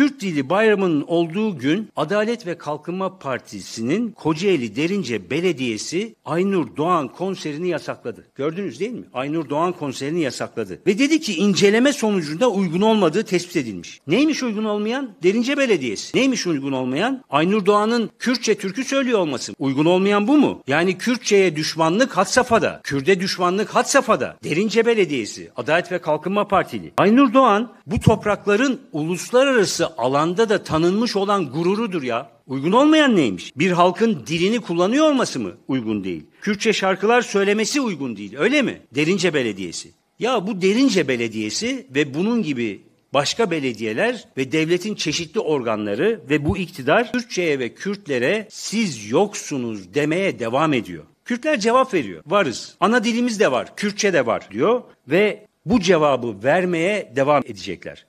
Kürt dili bayramının olduğu gün Adalet ve Kalkınma Partisi'nin Kocaeli Derince Belediyesi Aynur Doğan konserini yasakladı. Gördünüz değil mi? Aynur Doğan konserini yasakladı. Ve dedi ki inceleme sonucunda uygun olmadığı tespit edilmiş. Neymiş uygun olmayan? Derince Belediyesi. Neymiş uygun olmayan? Aynur Doğan'ın Kürtçe türkü söylüyor olması. Uygun olmayan bu mu? Yani Kürtçe'ye düşmanlık had safhada. Kürde düşmanlık had safhada. Derince Belediyesi. Adalet ve Kalkınma Partili. Aynur Doğan bu toprakların uluslararası alanda da tanınmış olan gururudur ya. Uygun olmayan neymiş? Bir halkın dilini kullanıyor olması mı uygun değil? Kürtçe şarkılar söylemesi uygun değil öyle mi? Derince Belediyesi. Ya bu Derince Belediyesi ve bunun gibi başka belediyeler ve devletin çeşitli organları ve bu iktidar Kürtçeye ve Kürtlere siz yoksunuz demeye devam ediyor. Kürtler cevap veriyor. Varız. Ana dilimiz de var. Kürtçe de var diyor ve bu cevabı vermeye devam edecekler.